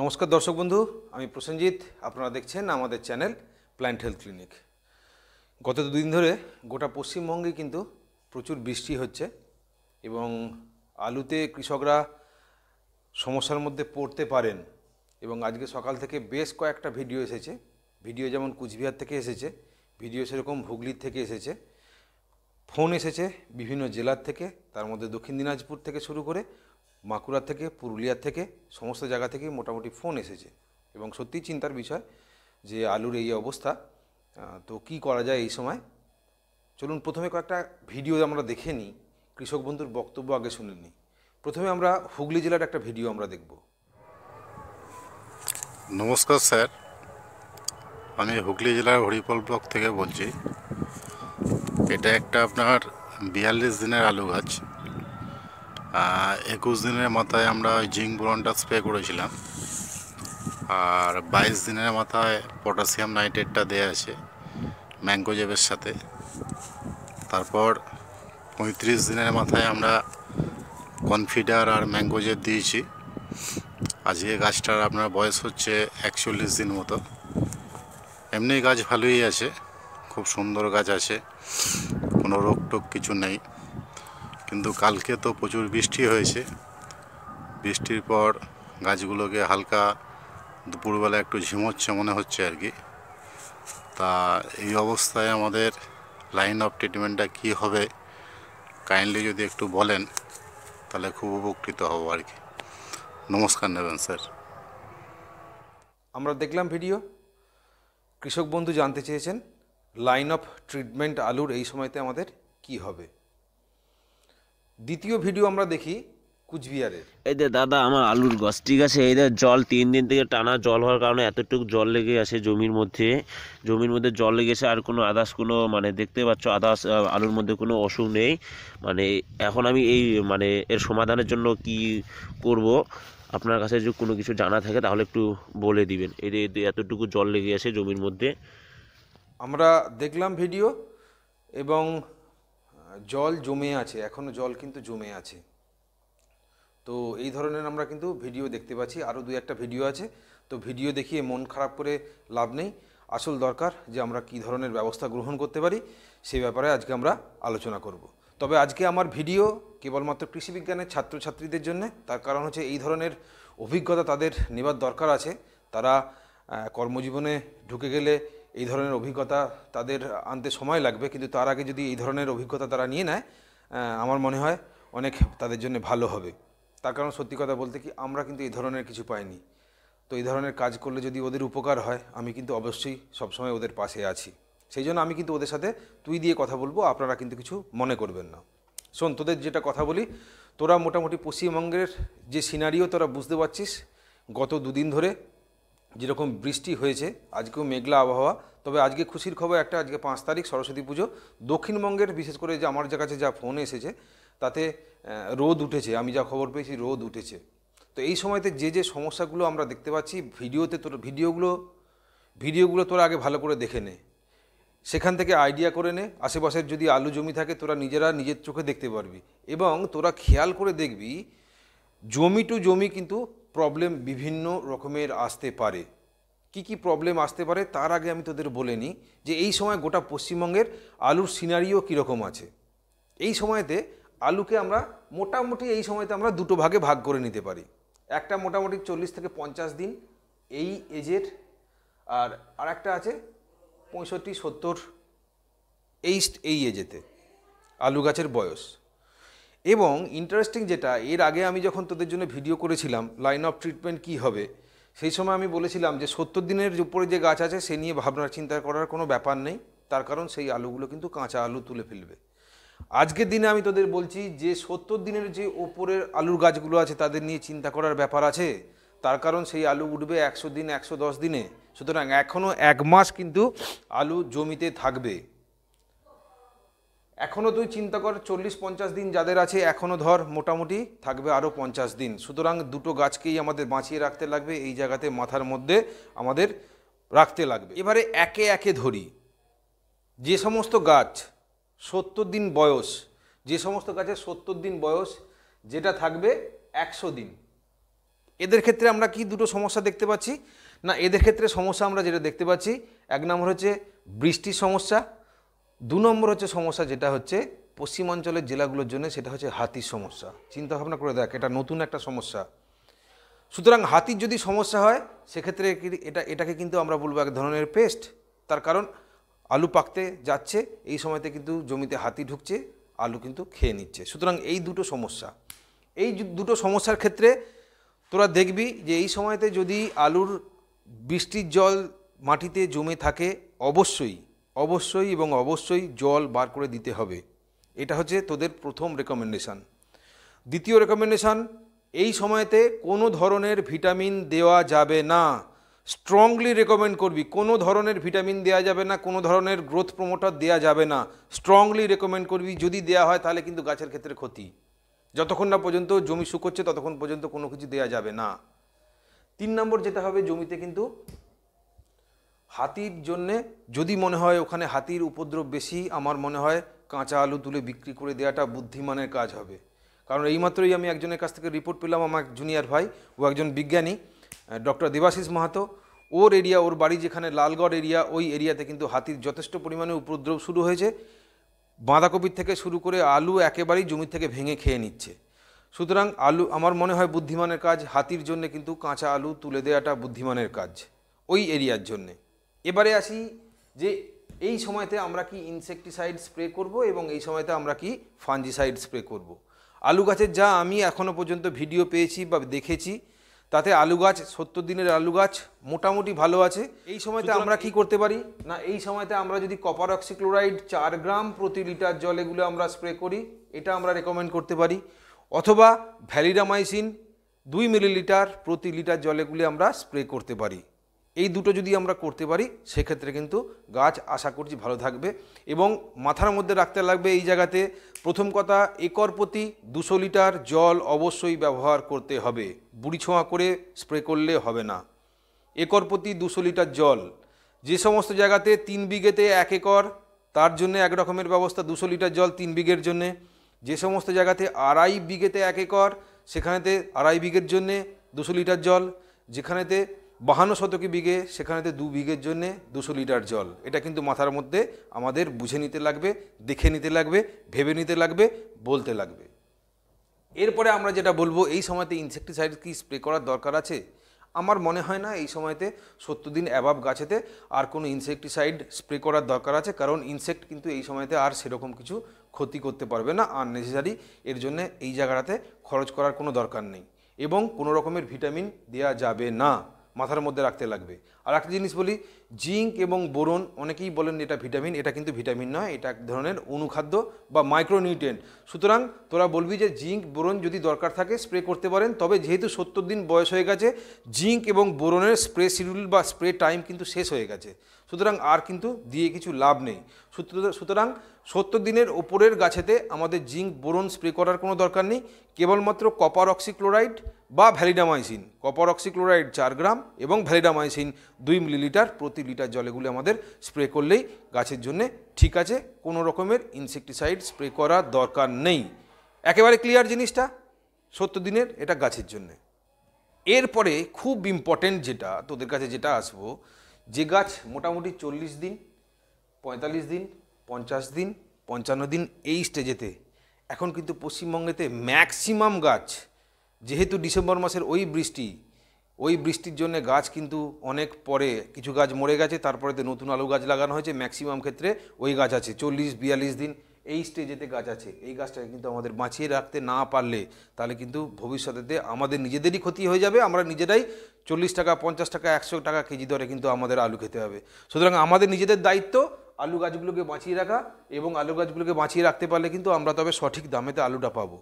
নমস্কার দর্শক বন্ধু আমি প্রসেনজিৎ আপনারা দেখছেন আমাদের চ্যানেল প্ল্যান্ট হেলথ ক্লিনিক গত দুদিন ধরে গোটা পশ্চিমবঙ্গে কিন্তু প্রচুর বৃষ্টি হচ্ছে এবং আলুতে কৃষকরা সমস্যার মধ্যে পড়তে পারেন এবং আজকে সকাল থেকে বেশ কয়েকটা ভিডিও এসেছে ভিডিও যেমন কুচবিহার থেকে এসেছে ভিডিও সেরকম হুগলির থেকে এসেছে ফোন এসেছে বিভিন্ন জেলার থেকে তার মধ্যে দক্ষিণ দিনাজপুর থেকে শুরু করে বাঁকুড়া থেকে পুরুলিয়া থেকে সমস্ত জায়গা থেকেই মোটামুটি ফোন এসেছে এবং সত্যি চিন্তার বিষয় যে আলুর এই অবস্থা তো কি করা যায় এই সময় চলুন প্রথমে কয়েকটা ভিডিও আমরা দেখে নিই কৃষক বন্ধুর বক্তব্য আগে শুনে নিই প্রথমে আমরা হুগলি জেলার একটা ভিডিও আমরা দেখব নমস্কার স্যার আমি হুগলি জেলার হরিপল ব্লক থেকে বলছি এটা একটা আপনার বিয়াল্লিশ দিনের আলু গাছ একুশ দিনের মাথায় আমরা জিঙ্ক বোরনটা স্প্রে করেছিলাম আর বাইশ দিনের মাথায় পটাশিয়াম নাইট্রেটটা দেওয়া আছে ম্যাঙ্গোজেবের সাথে তারপর পঁয়ত্রিশ দিনের মাথায় আমরা কনফিডার আর ম্যাঙ্গোজেব দিয়েছি আজকে গাছটার আপনার বয়স হচ্ছে একচল্লিশ দিন মতো এমনি গাছ ভালোই আছে খুব সুন্দর গাছ আছে কোনো রোগ টোক কিছু নেই কিন্তু কালকে তো প্রচুর বৃষ্টি হয়েছে বৃষ্টির পর গাছগুলোকে হালকা দুপুরবেলা একটু ঝিমোচ্ছে মনে হচ্ছে আর কি তা এই অবস্থায় আমাদের লাইন অফ ট্রিটমেন্টটা কি হবে কাইন্ডলি যদি একটু বলেন তাহলে খুব উপকৃত হব আর কি নমস্কার নেবেন স্যার আমরা দেখলাম ভিডিও কৃষক বন্ধু জানতে চেয়েছেন লাইন অফ ট্রিটমেন্ট আলুর এই সময়তে আমাদের কি হবে দ্বিতীয় ভিডিও আমরা দেখি কুচবিহারের এই যে দাদা আমার আলুর গাছ ঠিক আছে এই যে জল তিন দিন থেকে টানা জল হওয়ার কারণে এতটুকু জল লেগে আছে জমির মধ্যে জমির মধ্যে জল লেগেছে আর কোনো আদার্স কোনো মানে দেখতে পাচ্ছ আদার্স আলুর মধ্যে কোনো অসুখ নেই মানে এখন আমি এই মানে এর সমাধানের জন্য কি করব আপনার কাছে যদি কোনো কিছু জানা থাকে তাহলে একটু বলে দিবেন এই যে এতটুকু জল লেগে আছে জমির মধ্যে আমরা দেখলাম ভিডিও এবং জল জমে আছে এখনও জল কিন্তু জমে আছে তো এই ধরনের আমরা কিন্তু ভিডিও দেখতে পাচ্ছি আরও দু একটা ভিডিও আছে তো ভিডিও দেখিয়ে মন খারাপ করে লাভ নেই আসল দরকার যে আমরা কি ধরনের ব্যবস্থা গ্রহণ করতে পারি সেই ব্যাপারে আজকে আমরা আলোচনা করব। তবে আজকে আমার ভিডিও কেবলমাত্র কৃষিবিজ্ঞানের ছাত্রছাত্রীদের জন্য তার কারণ হচ্ছে এই ধরনের অভিজ্ঞতা তাদের নেবার দরকার আছে তারা কর্মজীবনে ঢুকে গেলে এই ধরনের অভিজ্ঞতা তাদের আনতে সময় লাগবে কিন্তু তার আগে যদি এই ধরনের অভিজ্ঞতা তারা নিয়ে নেয় আমার মনে হয় অনেক তাদের জন্য ভালো হবে তার কারণ সত্যি কথা বলতে কি আমরা কিন্তু এই ধরনের কিছু পাইনি তো এই ধরনের কাজ করলে যদি ওদের উপকার হয় আমি কিন্তু অবশ্যই সবসময় ওদের পাশে আছি সেই জন্য আমি কিন্তু ওদের সাথে তুই দিয়ে কথা বলবো আপনারা কিন্তু কিছু মনে করবেন না শোন তোদের যেটা কথা বলি তোরা মোটামুটি পশ্চিমবঙ্গের যে সিনারিও তোরা বুঝতে পারছিস গত দুদিন ধরে যেরকম বৃষ্টি হয়েছে আজকেও মেঘলা আবহাওয়া তবে আজকে খুশির খবর একটা আজকে পাঁচ তারিখ সরস্বতী পুজো দক্ষিণবঙ্গের বিশেষ করে যে আমার কাছে যা ফোন এসেছে তাতে রোদ উঠেছে আমি যা খবর পেয়েছি রোদ উঠেছে তো এই সময়তে যে যে সমস্যাগুলো আমরা দেখতে পাচ্ছি ভিডিওতে তোর ভিডিওগুলো ভিডিওগুলো তোরা আগে ভালো করে দেখে নে সেখান থেকে আইডিয়া করে নে আশেপাশের যদি আলু জমি থাকে তোরা নিজেরা নিজের চোখে দেখতে পারবি এবং তোরা খেয়াল করে দেখবি জমি টু জমি কিন্তু প্রবলেম বিভিন্ন রকমের আসতে পারে কি কি প্রবলেম আসতে পারে তার আগে আমি তোদের বলে নিই যে এই সময় গোটা পশ্চিমবঙ্গের আলুর সিনারিও কীরকম আছে এই সময়তে আলুকে আমরা মোটামুটি এই সময়তে আমরা দুটো ভাগে ভাগ করে নিতে পারি একটা মোটামুটি চল্লিশ থেকে পঞ্চাশ দিন এই এজের আর আরেকটা আছে পঁয়ষট্টি সত্তর এই এই এজেতে আলু গাছের বয়স এবং ইন্টারেস্টিং যেটা এর আগে আমি যখন তোদের জন্য ভিডিও করেছিলাম লাইন অফ ট্রিটমেন্ট কি হবে সেই সময় আমি বলেছিলাম যে সত্তর দিনের উপরে যে গাছ আছে সে নিয়ে ভাবনার চিন্তা করার কোনো ব্যাপার নেই তার কারণ সেই আলুগুলো কিন্তু কাঁচা আলু তুলে ফেলবে আজকের দিনে আমি তোদের বলছি যে সত্তর দিনের যে ওপরের আলুর গাছগুলো আছে তাদের নিয়ে চিন্তা করার ব্যাপার আছে তার কারণ সেই আলু উঠবে একশো দিন একশো দশ দিনে সুতরাং এখনও এক মাস কিন্তু আলু জমিতে থাকবে এখনও তুই চিন্তা কর চল্লিশ পঞ্চাশ দিন যাদের আছে এখনও ধর মোটামুটি থাকবে আরও পঞ্চাশ দিন সুতরাং দুটো গাছকেই আমাদের বাঁচিয়ে রাখতে লাগবে এই জায়গাতে মাথার মধ্যে আমাদের রাখতে লাগবে এবারে একে একে ধরি যে সমস্ত গাছ সত্তর দিন বয়স যে সমস্ত গাছের সত্তর দিন বয়স যেটা থাকবে একশো দিন এদের ক্ষেত্রে আমরা কি দুটো সমস্যা দেখতে পাচ্ছি না এদের ক্ষেত্রে সমস্যা আমরা যেটা দেখতে পাচ্ছি এক নম্বর হচ্ছে বৃষ্টির সমস্যা দু নম্বর হচ্ছে সমস্যা যেটা হচ্ছে পশ্চিমাঞ্চলের জেলাগুলোর জন্য সেটা হচ্ছে হাতির সমস্যা চিন্তা ভাবনা করে দেখ এটা নতুন একটা সমস্যা সুতরাং হাতির যদি সমস্যা হয় সেক্ষেত্রে এটা এটাকে কিন্তু আমরা বলবো এক ধরনের পেস্ট তার কারণ আলু পাকতে যাচ্ছে এই সময়তে কিন্তু জমিতে হাতি ঢুকছে আলু কিন্তু খেয়ে নিচ্ছে সুতরাং এই দুটো সমস্যা এই দুটো সমস্যার ক্ষেত্রে তোরা দেখবি যে এই সময়তে যদি আলুর বৃষ্টির জল মাটিতে জমে থাকে অবশ্যই অবশ্যই এবং অবশ্যই জল বার করে দিতে হবে এটা হচ্ছে তোদের প্রথম রেকমেন্ডেশান দ্বিতীয় রেকমেন্ডেশান এই সময়তে কোনো ধরনের ভিটামিন দেওয়া যাবে না স্ট্রংলি রেকমেন্ড করবি কোনো ধরনের ভিটামিন দেওয়া যাবে না কোনো ধরনের গ্রোথ প্রমোটার দেওয়া যাবে না স্ট্রংলি রেকমেন্ড করবি যদি দেওয়া হয় তাহলে কিন্তু গাছের ক্ষেত্রে ক্ষতি যতক্ষণ না পর্যন্ত জমি শুকোচ্ছে ততক্ষণ পর্যন্ত কোনো কিছু দেওয়া যাবে না তিন নম্বর যেটা হবে জমিতে কিন্তু হাতির জন্যে যদি মনে হয় ওখানে হাতির উপদ্রব বেশি আমার মনে হয় কাঁচা আলু তুলে বিক্রি করে দেওয়াটা বুদ্ধিমানের কাজ হবে কারণ এইমাত্রই আমি একজনের কাছ থেকে রিপোর্ট পেলাম আমার জুনিয়র ভাই ও একজন বিজ্ঞানী ডক্টর দেবাশিস মাহাতো ওর এরিয়া ওর বাড়ি যেখানে লালগড় এরিয়া ওই এরিয়াতে কিন্তু হাতির যথেষ্ট পরিমাণে উপদ্রব শুরু হয়েছে বাঁধাকপির থেকে শুরু করে আলু একেবারেই জমি থেকে ভেঙে খেয়ে নিচ্ছে সুতরাং আলু আমার মনে হয় বুদ্ধিমানের কাজ হাতির জন্য কিন্তু কাঁচা আলু তুলে দেওয়াটা বুদ্ধিমানের কাজ ওই এরিয়ার জন্যে এবারে আসি যে এই সময়তে আমরা কি ইনসেকটিসাইড স্প্রে করব এবং এই সময়তে আমরা কি ফাঞ্জিসাইড স্প্রে করব। আলু গাছের যা আমি এখনও পর্যন্ত ভিডিও পেয়েছি বা দেখেছি তাতে আলু গাছ সত্তর দিনের আলু গাছ মোটামুটি ভালো আছে এই সময়তে আমরা কি করতে পারি না এই সময়তে আমরা যদি কপার অক্সিক্লোরাইড চার গ্রাম প্রতি লিটার জলেগুলো আমরা স্প্রে করি এটা আমরা রেকমেন্ড করতে পারি অথবা ভ্যালিডামাইসিন দুই মিলিলিটার প্রতি লিটার জলেগুলি আমরা স্প্রে করতে পারি এই দুটো যদি আমরা করতে পারি সেক্ষেত্রে কিন্তু গাছ আশা করছি ভালো থাকবে এবং মাথার মধ্যে রাখতে লাগবে এই জায়গাতে প্রথম কথা একর প্রতি দুশো লিটার জল অবশ্যই ব্যবহার করতে হবে বুড়ি ছোঁয়া করে স্প্রে করলে হবে না একর প্রতি দুশো লিটার জল যে সমস্ত জায়গাতে তিন বিঘেতে এক একর তার জন্য এক রকমের ব্যবস্থা দুশো লিটার জল তিন বিঘের জন্যে যে সমস্ত জায়গাতে আড়াই বিঘেতে এক একর সেখানেতে আড়াই বিঘের জন্যে দুশো লিটার জল যেখানেতে বাহান্ন শতকে বিঘে সেখানেতে দু বিঘের জন্যে দুশো লিটার জল এটা কিন্তু মাথার মধ্যে আমাদের বুঝে নিতে লাগবে দেখে নিতে লাগবে ভেবে নিতে লাগবে বলতে লাগবে এরপরে আমরা যেটা বলবো এই সময়তে ইনসেকটিসাইড কি স্প্রে করার দরকার আছে আমার মনে হয় না এই সময়তে সত্তর দিন অ্যাবাব গাছেতে আর কোনো ইনসেকটিসাইড স্প্রে করার দরকার আছে কারণ ইনসেক্ট কিন্তু এই সময়তে আর সেরকম কিছু ক্ষতি করতে পারবে না আননেসেসারি এর জন্য এই জায়গাটাতে খরচ করার কোনো দরকার নেই এবং কোনো রকমের ভিটামিন দেয়া যাবে না মাথার মধ্যে রাখতে লাগবে আর একটা জিনিস বলি জিঙ্ক এবং বোরন অনেকেই বলেন এটা ভিটামিন এটা কিন্তু ভিটামিন নয় এটা এক ধরনের অনুখাদ্য বা মাইক্রোনিউট্রেন্ট সুতরাং তোরা বলবি যে জিঙ্ক বোরন যদি দরকার থাকে স্প্রে করতে পারেন তবে যেহেতু সত্তর দিন বয়স হয়ে গেছে জিঙ্ক এবং বোরনের স্প্রে শিডিউল বা স্প্রে টাইম কিন্তু শেষ হয়ে গেছে সুতরাং আর কিন্তু দিয়ে কিছু লাভ নেই সুতরাং সত্তর দিনের ওপরের গাছেতে আমাদের জিঙ্ক বোরন স্প্রে করার কোনো দরকার নেই কেবলমাত্র কপার অক্সিক্লোরাইড বা ভ্যালিডামাইসিন কপার অক্সিক্লোরাইড চার গ্রাম এবং ভ্যালিডামাইসিন দুই মিলিলিটার প্রতি লিটার জলেগুলি আমাদের স্প্রে করলেই গাছের জন্য ঠিক আছে কোনো রকমের ইনসেকটিসাইড স্প্রে করার দরকার নেই একেবারে ক্লিয়ার জিনিসটা সত্তর দিনের এটা গাছের জন্যে এরপরে খুব ইম্পর্টেন্ট যেটা তোদের কাছে যেটা আসবো যে গাছ মোটামুটি চল্লিশ দিন পঁয়তাল্লিশ দিন পঞ্চাশ দিন পঞ্চান্ন দিন এই স্টেজেতে এখন কিন্তু পশ্চিমবঙ্গেতে ম্যাক্সিমাম গাছ যেহেতু ডিসেম্বর মাসের ওই বৃষ্টি ওই বৃষ্টির জন্য গাছ কিন্তু অনেক পরে কিছু গাছ মরে গেছে তারপরেতে নতুন আলু গাছ লাগানো হয়েছে ম্যাক্সিমাম ক্ষেত্রে ওই গাছ আছে চল্লিশ বিয়াল্লিশ দিন এই স্টেজেতে গাছ আছে এই গাছটাকে কিন্তু আমাদের বাঁচিয়ে রাখতে না পারলে তাহলে কিন্তু ভবিষ্যতেতে আমাদের নিজেদেরই ক্ষতি হয়ে যাবে আমরা নিজেরাই চল্লিশ টাকা পঞ্চাশ টাকা একশো টাকা কেজি দরে কিন্তু আমাদের আলু খেতে হবে সুতরাং আমাদের নিজেদের দায়িত্ব আলু গাছগুলোকে বাঁচিয়ে রাখা এবং আলু গাছগুলোকে বাঁচিয়ে রাখতে পারলে কিন্তু আমরা তবে সঠিক দামেতে আলুটা পাবো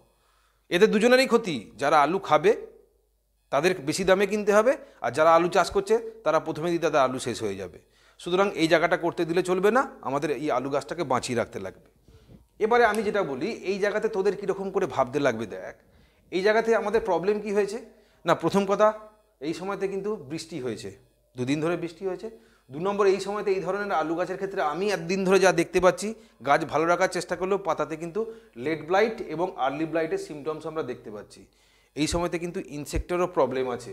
এতে দুজনেরই ক্ষতি যারা আলু খাবে তাদের বেশি দামে কিনতে হবে আর যারা আলু চাষ করছে তারা প্রথমে দিয়ে তাদের আলু শেষ হয়ে যাবে সুতরাং এই জায়গাটা করতে দিলে চলবে না আমাদের এই আলু গাছটাকে বাঁচিয়ে রাখতে লাগবে এবারে আমি যেটা বলি এই জায়গাতে তোদের কীরকম করে ভাবতে লাগবে দেখ এই জায়গাতে আমাদের প্রবলেম কি হয়েছে না প্রথম কথা এই সময়তে কিন্তু বৃষ্টি হয়েছে দুদিন ধরে বৃষ্টি হয়েছে দু নম্বর এই সময়তে এই ধরনের আলু গাছের ক্ষেত্রে আমি একদিন ধরে যা দেখতে পাচ্ছি গাছ ভালো রাখার চেষ্টা করলেও পাতাতে কিন্তু লেট ব্লাইট এবং আর্লি ব্লাইটের সিমটমস আমরা দেখতে পাচ্ছি এই সময়তে কিন্তু ইনসেক্টেরও প্রবলেম আছে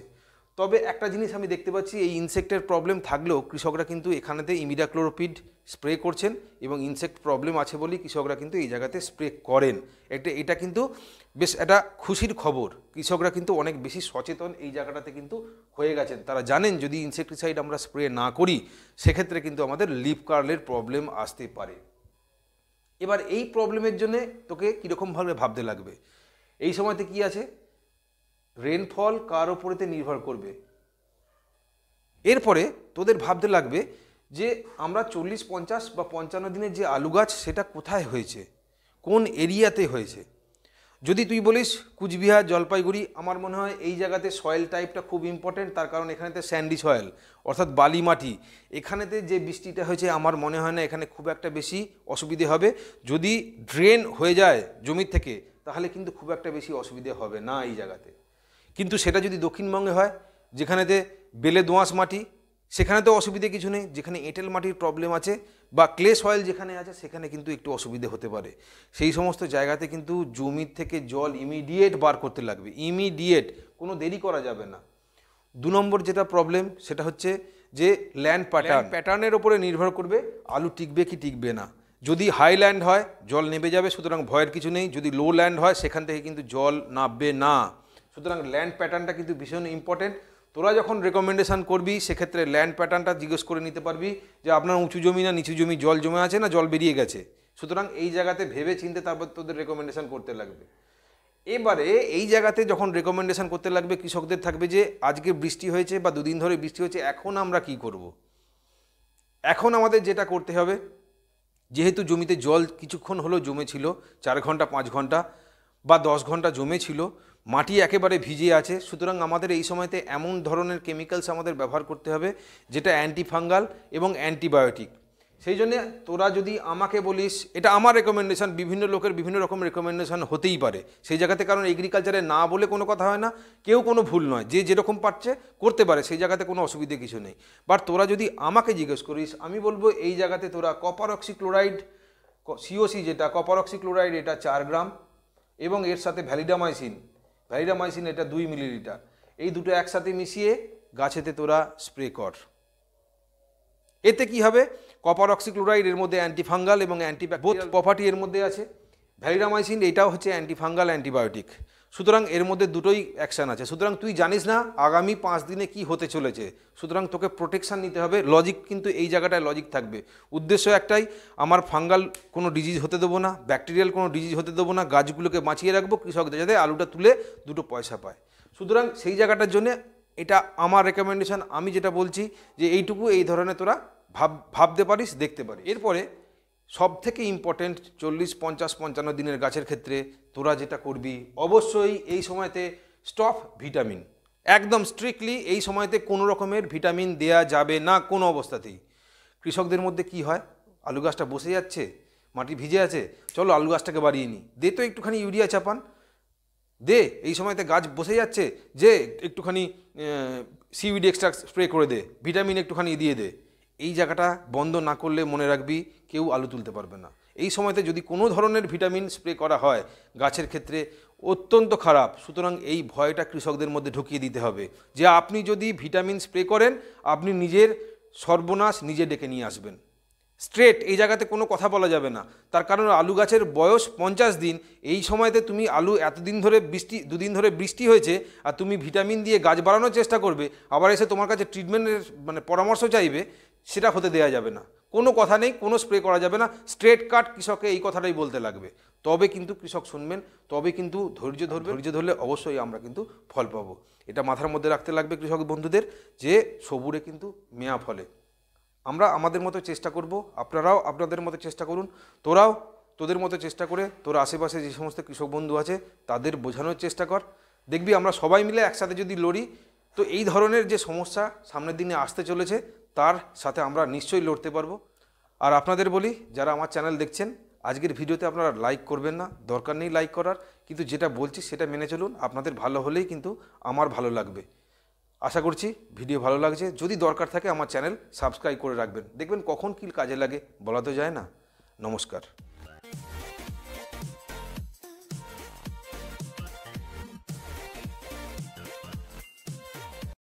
তবে একটা জিনিস আমি দেখতে পাচ্ছি এই ইনসেক্টের প্রবলেম থাকলেও কৃষকরা কিন্তু এখানেতে ইমিডাক্লোরোপিড স্প্রে করছেন এবং ইনসেক্ট প্রবলেম আছে বলেই কৃষকরা কিন্তু এই জায়গাতে স্প্রে করেন এটা এটা কিন্তু বেশ একটা খুশির খবর কৃষকরা কিন্তু অনেক বেশি সচেতন এই জায়গাটাতে কিন্তু হয়ে গেছেন তারা জানেন যদি ইনসেক্টিসাইড আমরা স্প্রে না করি সেক্ষেত্রে কিন্তু আমাদের লিপ কার্লের প্রবলেম আসতে পারে এবার এই প্রবলেমের জন্যে তোকে কীরকমভাবে ভাবতে লাগবে এই সময়তে কি আছে রেনফল কার ওপরেতে নির্ভর করবে এরপরে তোদের ভাবতে লাগবে যে আমরা চল্লিশ পঞ্চাশ বা পঞ্চান্ন দিনের যে আলু গাছ সেটা কোথায় হয়েছে কোন এরিয়াতে হয়েছে যদি তুই বলিস কুচবিহার জলপাইগুড়ি আমার মনে হয় এই জায়গাতে সয়েল টাইপটা খুব ইম্পর্টেন্ট তার কারণ এখানেতে স্যান্ডি সয়েল অর্থাৎ বালি মাটি এখানেতে যে বৃষ্টিটা হয়েছে আমার মনে হয় না এখানে খুব একটা বেশি অসুবিধে হবে যদি ড্রেন হয়ে যায় জমির থেকে তাহলে কিন্তু খুব একটা বেশি অসুবিধে হবে না এই জায়গাতে কিন্তু সেটা যদি দক্ষিণবঙ্গে হয় যেখানেতে বেলে দোঁয়াশ মাটি সেখানে তো অসুবিধে কিছু নেই যেখানে এঁটেল মাটির প্রবলেম আছে বা ক্লে সয়েল যেখানে আছে সেখানে কিন্তু একটু অসুবিধে হতে পারে সেই সমস্ত জায়গাতে কিন্তু জমির থেকে জল ইমিডিয়েট বার করতে লাগবে ইমিডিয়েট কোনো দেরি করা যাবে না দু নম্বর যেটা প্রবলেম সেটা হচ্ছে যে ল্যান্ড প্যাটার্ন প্যাটার্নের ওপরে নির্ভর করবে আলু টিকবে কি টিকবে না যদি হাই ল্যান্ড হয় জল নেবে যাবে সুতরাং ভয়ের কিছু নেই যদি লো ল্যান্ড হয় সেখান থেকে কিন্তু জল নামবে না সুতরাং ল্যান্ড প্যাটার্নটা কিন্তু ভীষণ ইম্পর্টেন্ট তোরা যখন রেকমেন্ডেশান করবি সেক্ষেত্রে ল্যান্ড প্যাটার্নটা জিজ্ঞেস করে নিতে পারবি যে আপনার উঁচু জমি না নিচু জমি জল জমে আছে না জল বেরিয়ে গেছে সুতরাং এই জায়গাতে ভেবে চিনতে তারপর তোদের রেকমেন্ডেশান করতে লাগবে এবারে এই জায়গাতে যখন রেকমেন্ডেশান করতে লাগবে কৃষকদের থাকবে যে আজকে বৃষ্টি হয়েছে বা দুদিন ধরে বৃষ্টি হয়েছে এখন আমরা কি করব। এখন আমাদের যেটা করতে হবে যেহেতু জমিতে জল কিছুক্ষণ হলো জমে ছিল চার ঘন্টা পাঁচ ঘন্টা বা দশ ঘন্টা জমে ছিল মাটি একেবারে ভিজে আছে সুতরাং আমাদের এই সময়তে এমন ধরনের কেমিক্যালস আমাদের ব্যবহার করতে হবে যেটা অ্যান্টিফাঙ্গাল এবং অ্যান্টিবায়োটিক সেই জন্যে তোরা যদি আমাকে বলিস এটা আমার রেকমেন্ডেশান বিভিন্ন লোকের বিভিন্ন রকম রেকমেন্ডেশান হতেই পারে সেই জায়গাতে কারণ এগ্রিকালচারে না বলে কোনো কথা হয় না কেউ কোনো ভুল নয় যে যেরকম পারছে করতে পারে সেই জায়গাতে কোনো অসুবিধে কিছু নেই বাট তোরা যদি আমাকে জিজ্ঞেস করিস আমি বলবো এই জায়গাতে তোরা কপার অক্সিক্লোরাইড সিওসি যেটা কপার অক্সিক্লোরাইড এটা চার গ্রাম এবং এর সাথে ভ্যালিডামাইসিন ভ্যারিডামাইসিন এটা দুই মিলিলিটার এই দুটো একসাথে মিশিয়ে গাছেতে তোরা স্প্রে কর এতে কি হবে কপার অক্সিক্লোরাইড এর মধ্যে অ্যান্টিফাঙ্গাল এবং অ্যান্টিব্যাক প্রপার্টি এর মধ্যে আছে ভ্যারিডামাইসিন এটাও হচ্ছে অ্যান্টিফাঙ্গাল অ্যান্টিবায়োটিক সুতরাং এর মধ্যে দুটোই অ্যাকশান আছে সুতরাং তুই জানিস না আগামী পাঁচ দিনে কি হতে চলেছে সুতরাং তোকে প্রোটেকশান নিতে হবে লজিক কিন্তু এই জায়গাটায় লজিক থাকবে উদ্দেশ্য একটাই আমার ফাঙ্গাল কোনো ডিজিজ হতে দেবো না ব্যাকটেরিয়াল কোনো ডিজিজ হতে দেবো না গাছগুলোকে বাঁচিয়ে রাখবো কৃষকদের যাতে আলুটা তুলে দুটো পয়সা পায় সুতরাং সেই জায়গাটার জন্যে এটা আমার রেকমেন্ডেশান আমি যেটা বলছি যে এইটুকু এই ধরনের তোরা ভাব ভাবতে পারিস দেখতে পারিস এরপরে সব থেকে ইম্পর্টেন্ট চল্লিশ পঞ্চাশ পঞ্চান্ন দিনের গাছের ক্ষেত্রে তোরা যেটা করবি অবশ্যই এই সময়তে স্টপ ভিটামিন একদম স্ট্রিক্টলি এই সময়তে কোনো রকমের ভিটামিন দেয়া যাবে না কোনো অবস্থাতেই কৃষকদের মধ্যে কি হয় আলু গাছটা বসে যাচ্ছে মাটি ভিজে আছে চলো আলু গাছটাকে বাড়িয়ে নিই দে তো একটুখানি ইউরিয়া চাপান দে এই সময়তে গাছ বসে যাচ্ছে যে একটুখানি সিউডি এক্সট্রাক্ট স্প্রে করে দে ভিটামিন একটুখানি দিয়ে দে এই জায়গাটা বন্ধ না করলে মনে রাখবি কেউ আলু তুলতে পারবে না এই সময়তে যদি কোনো ধরনের ভিটামিন স্প্রে করা হয় গাছের ক্ষেত্রে অত্যন্ত খারাপ সুতরাং এই ভয়টা কৃষকদের মধ্যে ঢুকিয়ে দিতে হবে যে আপনি যদি ভিটামিন স্প্রে করেন আপনি নিজের সর্বনাশ নিজে ডেকে নিয়ে আসবেন স্ট্রেট এই জায়গাতে কোনো কথা বলা যাবে না তার কারণ আলু গাছের বয়স পঞ্চাশ দিন এই সময়তে তুমি আলু এতদিন ধরে বৃষ্টি দুদিন ধরে বৃষ্টি হয়েছে আর তুমি ভিটামিন দিয়ে গাছ বাড়ানোর চেষ্টা করবে আবার এসে তোমার কাছে ট্রিটমেন্টের মানে পরামর্শ চাইবে সেটা হতে দেওয়া যাবে না কোনো কথা নেই কোনো স্প্রে করা যাবে না স্ট্রেট কাট কৃষককে এই কথাটাই বলতে লাগবে তবে কিন্তু কৃষক শুনবেন তবে কিন্তু ধৈর্য ধরবে ধৈর্য ধরলে অবশ্যই আমরা কিন্তু ফল পাবো এটা মাথার মধ্যে রাখতে লাগবে কৃষক বন্ধুদের যে সবুরে কিন্তু মেয়া ফলে আমরা আমাদের মতো চেষ্টা করব আপনারাও আপনাদের মতো চেষ্টা করুন তোরাও তোদের মতো চেষ্টা করে তোর আশেপাশে যে সমস্ত কৃষক বন্ধু আছে তাদের বোঝানোর চেষ্টা কর দেখবি আমরা সবাই মিলে একসাথে যদি লড়ি তো এই ধরনের যে সমস্যা সামনের দিনে আসতে চলেছে তার সাথে আমরা নিশ্চয়ই লড়তে পারবো আর আপনাদের বলি যারা আমার চ্যানেল দেখছেন আজকের ভিডিওতে আপনারা লাইক করবেন না দরকার নেই লাইক করার কিন্তু যেটা বলছি সেটা মেনে চলুন আপনাদের ভালো হলেই কিন্তু আমার ভালো লাগবে আশা করছি ভিডিও ভালো লাগছে যদি দরকার থাকে আমার চ্যানেল সাবস্ক্রাইব করে রাখবেন দেখবেন কখন কী কাজে লাগে বলা তো যায় না নমস্কার